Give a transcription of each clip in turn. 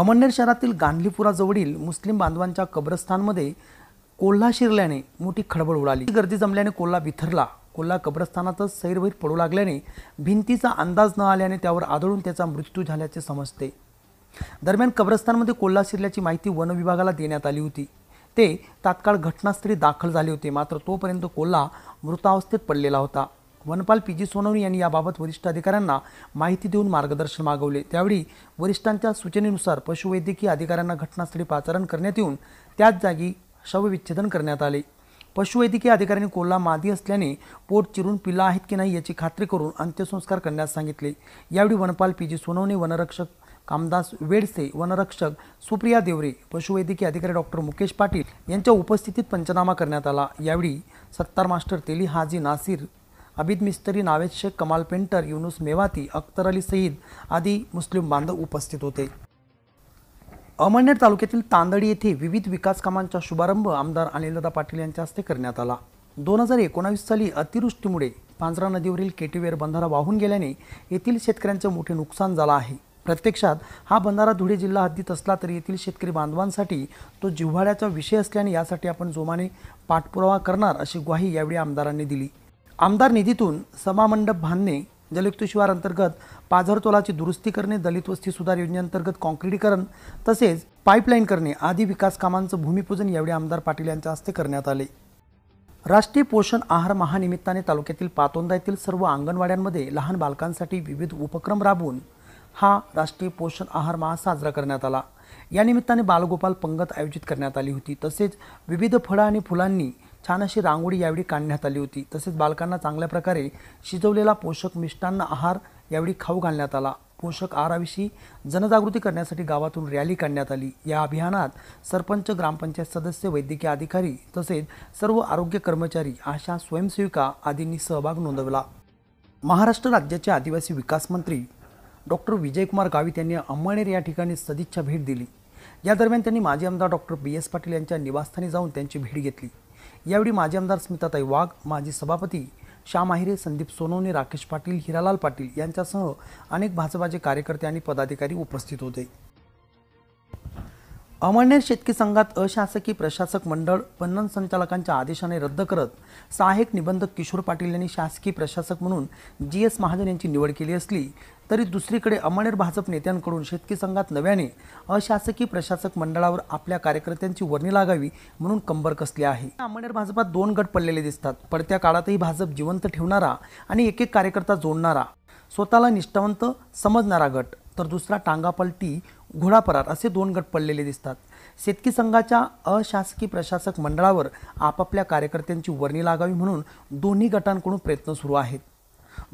अमळनेर शहरातील गांधलीपुराजवळील मुस्लिम बांधवांच्या कब्रस्थानमध्ये कोल्हा शिरल्याने मोठी खळबळ उडाली गर्दी जमल्याने कोल्हा बिथरला कोल्हा कब्रस्थानातच सैरभैर पडू लागल्याने भिंतीचा अंदाज न आल्याने त्यावर आदळून त्याचा मृत्यू झाल्याचे समजते दरम्यान कब्रस्थानमध्ये कोल्हा शिरल्याची माहिती वनविभागाला देण्यात आली होती ते तात्काळ घटनास्थळी दाखल झाले होते मात्र तोपर्यंत कोल्हा मृतावस्थेत पडलेला होता वनपाल पी जी सोनवणी यांनी याबाबत वरिष्ठ अधिकाऱ्यांना माहिती देऊन मार्गदर्शन मागवले त्यावेळी वरिष्ठांच्या सूचनेनुसार पशुवैद्यकीय अधिकाऱ्यांना घटनास्थळी पाचारण करण्यात येऊन त्याच जागी शवविच्छेदन करण्यात आले पशुवैद्यकीय अधिकाऱ्यांनी कोल्हा मादी असल्याने पोट चिरून पिल्ला आहेत की नाही याची खात्री करून अंत्यसंस्कार करण्यास सांगितले यावेळी वनपाल पी जी सोनवणे वनरक्षक कामदास वेडसे वनरक्षक सुप्रिया देवरे पशुवैद्यकीय अधिकारी डॉक्टर मुकेश पाटील यांच्या उपस्थितीत पंचनामा करण्यात आला यावेळी सत्तार मास्टर तेली हाजी नासिर अबिद मिस्तरी नावेद शेख कमाल पेंटर युनुस मेवाती अख्तर अली सईद आदी मुस्लिम बांधव उपस्थित होते अमळनेर तालुक्यातील तांदडी येथे विविध विकास कामांचा शुभारंभ आमदार अनिलदा पाटील यांच्या हस्ते करण्यात आला दोन हजार एकोणावीस साली अतिवृष्टीमुळे पांजरा नदीवरील केटीवेर बंधारा वाहून गेल्याने येथील शेतकऱ्यांचं मोठे नुकसान झालं आहे प्रत्यक्षात हा बंधारा धुळे जिल्हा हद्दीत असला तरी येथील शेतकरी बांधवांसाठी तो जिव्हाळ्याचा विषय असल्याने यासाठी आपण जोमाने पाठपुरावा करणार अशी ग्वाही यावेळी आमदारांनी दिली आमदार निधीतून सभामंडप बांधणे शिवार अंतर्गत पाझरतोलाची दुरुस्ती करणे दलित वस्ती सुधार योजनेअंतर्गत कॉन्क्रीटीकरण तसेच पाईपलाईन करणे आदी विकास कामांचं भूमिपूजन यावेळी आमदार पाटील यांच्या हस्ते करण्यात आले राष्ट्रीय पोषण आहार महानिमित्ताने तालुक्यातील पातोंदा येथील सर्व अंगणवाड्यांमध्ये लहान बालकांसाठी विविध उपक्रम राबवून हा राष्ट्रीय पोषण आहार महा साजरा करण्यात आला या निमित्ताने बालगोपाल पंगत आयोजित करण्यात आली होती तसेच विविध फळं आणि फुलांनी छान अशी रांगोळी यावेळी काढण्यात आली होती तसेच बालकांना चांगल्या प्रकारे शिजवलेला पोषक मिष्टान्न आहार यावेळी खाऊ घालण्यात आला पोषक आहाराविषयी जनजागृती करण्यासाठी गावातून रॅली काढण्यात आली या अभियानात सरपंच ग्रामपंचायत सदस्य वैद्यकीय अधिकारी तसेच सर्व आरोग्य कर्मचारी आशा स्वयंसेविका आदींनी सहभाग नोंदवला महाराष्ट्र राज्याचे आदिवासी विकास मंत्री डॉक्टर विजयकुमार गावित यांनी अंमळनेर या ठिकाणी सदिच्छा भेट दिली या दरम्यान त्यांनी माजी आमदार डॉक्टर बी एस पाटील यांच्या निवासस्थानी जाऊन त्यांची भेट घेतली यावेळी माजी आमदार स्मिताताई वाघ माजी सभापती श्याम आहिरे संदीप सोनवणे राकेश पाटील हिरालाल पाटील यांच्यासह अनेक भाजपाचे कार्यकर्ते आणि पदाधिकारी उपस्थित होते अमळनेर शेतकी संघात अशासकीय प्रशासक मंडळ पन्नन संचालकांच्या आदेशाने रद्द करत सहाय्यक निबंधक किशोर पाटील यांनी शासकीय प्रशासक म्हणून जी एस महाजन यांची निवड केली असली तरी दुसरीकडे अमळनेर भाजप नेत्यांकडून शेतकी संघात नव्याने अशासकीय प्रशासक मंडळावर आपल्या कार्यकर्त्यांची वर्णी लागावी म्हणून कंबर कसली आहे अमळनेर भाजपात दोन गट पडलेले दिसतात पडत्या काळातही भाजप जिवंत ठेवणारा आणि एक एक कार्यकर्ता जोडणारा स्वतःला निष्ठावंत समजणारा गट तर दुसरा टांगापलटी घोडापरार असे दोन गट पडलेले दिसतात शेतकी संघाच्या अशासकीय प्रशासक मंडळावर आपापल्या कार्यकर्त्यांची वर्णी लागावी म्हणून दोन्ही गटांकडून प्रयत्न सुरू आहेत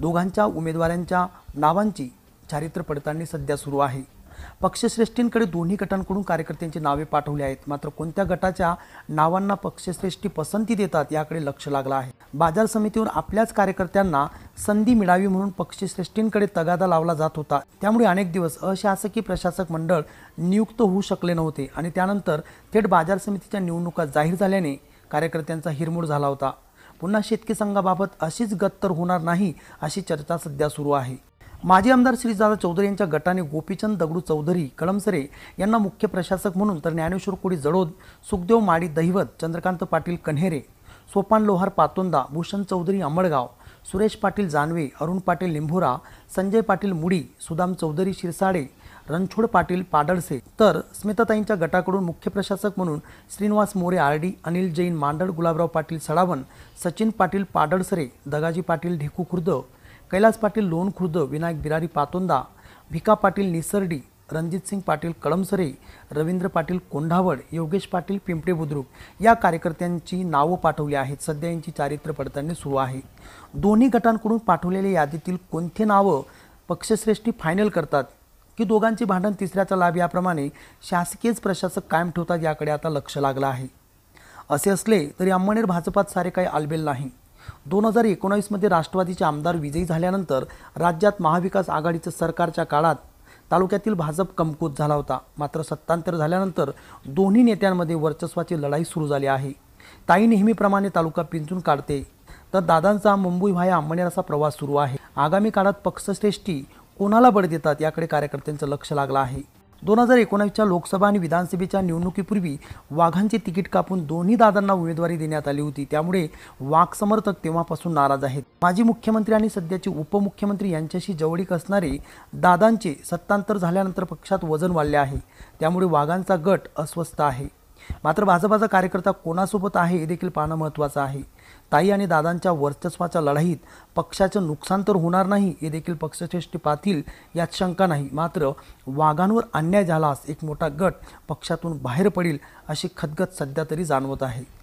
दोघांच्या उमेदवारांच्या नावांची चारित्र पडताळणी सध्या सुरू आहे पक्षश्रेष्ठींकडे दोन्ही गटांकडून कार्यकर्त्यांची नावे पाठवली आहेत मात्र कोणत्या गटाच्या नावांना पक्षश्रेष्ठी पसंती देतात याकडे लक्ष लागलं आहे बाजार समितीवर आपल्याच कार्यकर्त्यांना संधी मिळावी म्हणून पक्षश्रेष्ठींकडे तगादा लावला जात होता त्यामुळे अनेक दिवस अशासकीय प्रशासक मंडळ नियुक्त होऊ शकले नव्हते आणि त्यानंतर थेट बाजार समितीच्या निवडणुका जाहीर झाल्याने कार्यकर्त्यांचा हिरमोड झाला होता पुन्हा शेतकी संघाबाबत अशीच गत्तर होणार नाही अशी चर्चा सध्या सुरू आहे माजी आमदार श्रीदादा चौधरी यांच्या गटाने गोपीचंद दगडू चौधरी कळमसरे यांना मुख्य प्रशासक म्हणून तर ज्ञानेश्वर कुडी जडोद सुखदेव माडी दहिवत चंद्रकांत पाटील कन्हेरे सोपान लोहार पातोंदा भूषण चौधरी अंबळगाव सुरेश पाटील जानवे अरुण पाटील लिंभोरा संजय पाटील मुडी सुदाम चौधरी शिरसाडे रणछोड पाटील पाडळसे तर स्मिताताईंच्या गटाकडून मुख्य प्रशासक म्हणून श्रीनिवास मोरे आरडी अनिल जैन मांडळ गुलाबराव पाटील सडावन सचिन पाटील पाडळसरे दगाजी पाटील ढेकू खुर्द कैलास पाटील लोण खुर्द विनायक बिरारी पातोंदा भिका पाटील निसर्डी रणजितसिंग पाटील कळमसरे रवींद्र पाटील कोंढावड योगेश पाटील पिंपळे बुद्रुक या कार्यकर्त्यांची नावं पाठवली आहेत सध्या यांची चारित्र्य पडताळणी सुरू आहे दोन्ही गटांकडून पाठवलेल्या यादीतील कोणते नावं पक्षश्रेष्ठी फायनल करतात की दोघांचे भांडण तिसऱ्याचा लाभ याप्रमाणे शासकीयच प्रशासक कायम ठेवतात याकडे आता लक्ष लागलं आहे असे असले तरी अंमनेर भाजपात सारे काही आलबेल नाही दोन हजार एकोणावीसमध्ये राष्ट्रवादीचे आमदार विजयी झाल्यानंतर राज्यात महाविकास आघाडीचं सरकारच्या काळात तालुक्यातील भाजप कमकूत झाला होता मात्र सत्तांतर झाल्यानंतर दोन्ही नेत्यांमध्ये वर्चस्वाची लढाई सुरू झाली आहे ताई नेहमीप्रमाणे तालुका पिंजून काढते तर दादांचा मुंबई व्हाया अंमनेर असा प्रवास सुरू आहे आगामी काळात पक्षश्रेष्ठी कोणाला बळ देतात याकडे कार्यकर्त्यांचं लक्ष लागलं आहे दोन हजार एकोणावीसच्या लोकसभा आणि विधानसभेच्या निवडणुकीपूर्वी वाघांचे तिकीट कापून दोन्ही दादांना उमेदवारी देण्यात आली होती त्यामुळे वाघ समर्थक तेव्हापासून नाराज आहेत माजी मुख्यमंत्री आणि सध्याचे उपमुख्यमंत्री यांच्याशी जवळीक असणारे दादांचे सत्तांतर झाल्यानंतर पक्षात वजन वाढले आहे त्यामुळे वाघांचा गट अस्वस्थ आहे मात्र भाजपाचा कार्यकर्ता कोणासोबत आहे हे देखील पाहणं महत्त्वाचं आहे ताई आणि दादांच्या वर्चस्वाच्या लढाईत पक्षाचं नुकसान तर होणार नाही हे देखील पक्षश्रेष्ठी पातील यात शंका नाही मात्र वाघांवर अन्याय झालास एक मोठा गट पक्षातून बाहेर पडेल अशी खदगत सध्या तरी जाणवत आहे